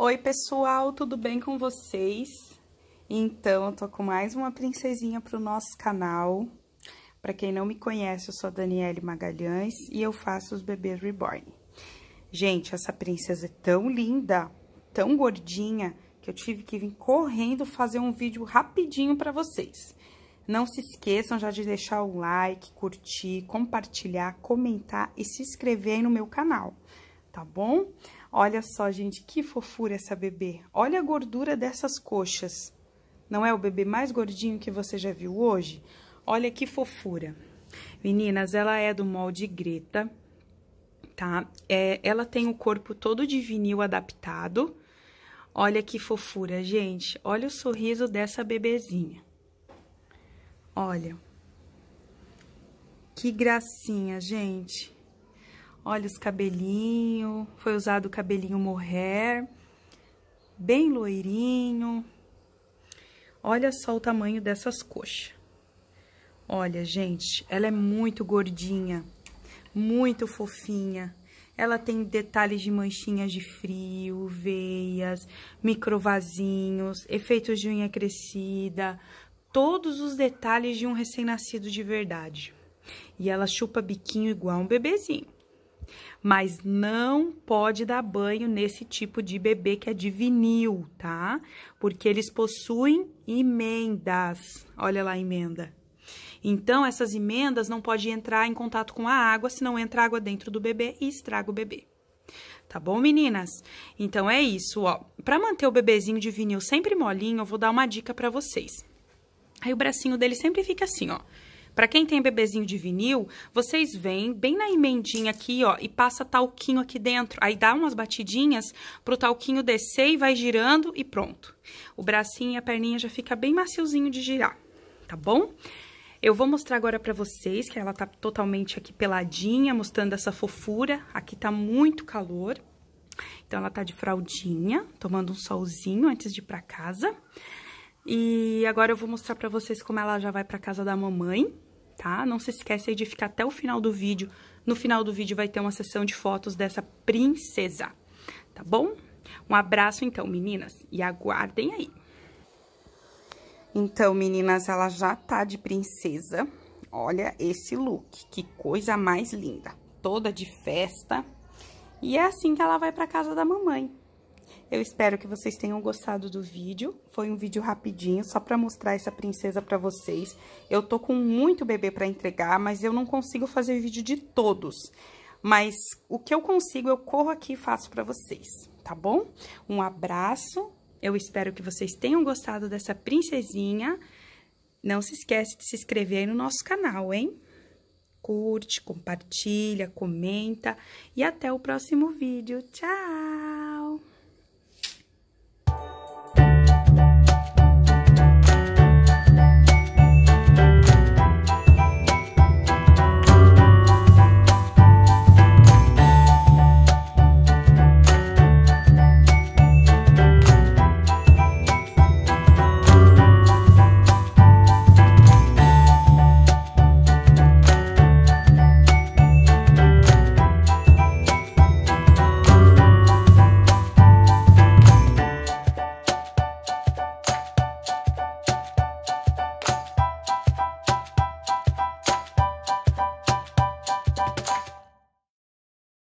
Oi, pessoal, tudo bem com vocês? Então, eu tô com mais uma princesinha pro nosso canal. Para quem não me conhece, eu sou a Daniele Magalhães e eu faço os bebês reborn. Gente, essa princesa é tão linda, tão gordinha, que eu tive que vir correndo fazer um vídeo rapidinho para vocês. Não se esqueçam já de deixar o like, curtir, compartilhar, comentar e se inscrever aí no meu canal, tá bom? Tá bom? Olha só, gente, que fofura essa bebê. Olha a gordura dessas coxas. Não é o bebê mais gordinho que você já viu hoje? Olha que fofura. Meninas, ela é do molde Greta, tá? É, ela tem o corpo todo de vinil adaptado. Olha que fofura, gente. Olha o sorriso dessa bebezinha. Olha. Que gracinha, gente. Olha os cabelinhos, foi usado o cabelinho morrer, bem loirinho. Olha só o tamanho dessas coxas. Olha, gente, ela é muito gordinha, muito fofinha. Ela tem detalhes de manchinhas de frio, veias, microvazinhos, efeitos de unha crescida, todos os detalhes de um recém-nascido de verdade. E ela chupa biquinho igual um bebezinho. Mas não pode dar banho nesse tipo de bebê que é de vinil, tá? Porque eles possuem emendas. Olha lá a emenda. Então, essas emendas não podem entrar em contato com a água, senão entra água dentro do bebê e estraga o bebê. Tá bom, meninas? Então é isso, ó. Para manter o bebezinho de vinil sempre molinho, eu vou dar uma dica para vocês. Aí o bracinho dele sempre fica assim, ó. Para quem tem bebezinho de vinil, vocês vêm bem na emendinha aqui, ó, e passa talquinho aqui dentro. Aí dá umas batidinhas pro talquinho descer e vai girando e pronto. O bracinho e a perninha já fica bem maciozinho de girar, tá bom? Eu vou mostrar agora pra vocês que ela tá totalmente aqui peladinha, mostrando essa fofura. Aqui tá muito calor. Então, ela tá de fraldinha, tomando um solzinho antes de ir pra casa. E agora eu vou mostrar pra vocês como ela já vai pra casa da mamãe tá? Não se esqueça de ficar até o final do vídeo. No final do vídeo vai ter uma sessão de fotos dessa princesa, tá bom? Um abraço então, meninas, e aguardem aí. Então, meninas, ela já tá de princesa. Olha esse look, que coisa mais linda. Toda de festa. E é assim que ela vai pra casa da mamãe. Eu espero que vocês tenham gostado do vídeo. Foi um vídeo rapidinho, só pra mostrar essa princesa pra vocês. Eu tô com muito bebê pra entregar, mas eu não consigo fazer vídeo de todos. Mas o que eu consigo, eu corro aqui e faço pra vocês, tá bom? Um abraço. Eu espero que vocês tenham gostado dessa princesinha. Não se esquece de se inscrever aí no nosso canal, hein? Curte, compartilha, comenta e até o próximo vídeo. Tchau!